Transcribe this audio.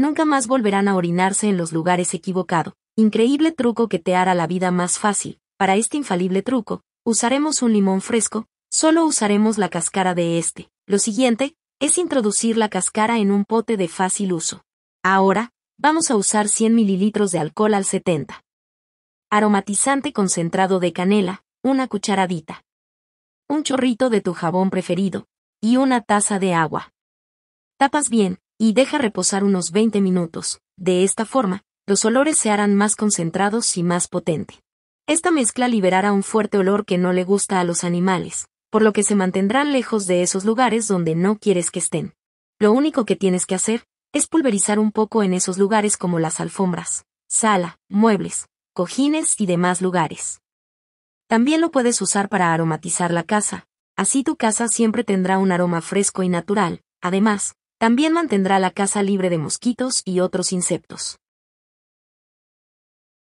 nunca más volverán a orinarse en los lugares equivocados. Increíble truco que te hará la vida más fácil. Para este infalible truco, usaremos un limón fresco, solo usaremos la cáscara de este. Lo siguiente, es introducir la cáscara en un pote de fácil uso. Ahora, vamos a usar 100 ml de alcohol al 70. Aromatizante concentrado de canela, una cucharadita. Un chorrito de tu jabón preferido, y una taza de agua. Tapas bien, y deja reposar unos 20 minutos. De esta forma, los olores se harán más concentrados y más potente. Esta mezcla liberará un fuerte olor que no le gusta a los animales, por lo que se mantendrán lejos de esos lugares donde no quieres que estén. Lo único que tienes que hacer, es pulverizar un poco en esos lugares como las alfombras, sala, muebles, cojines y demás lugares. También lo puedes usar para aromatizar la casa, así tu casa siempre tendrá un aroma fresco y natural, además, también mantendrá la casa libre de mosquitos y otros insectos.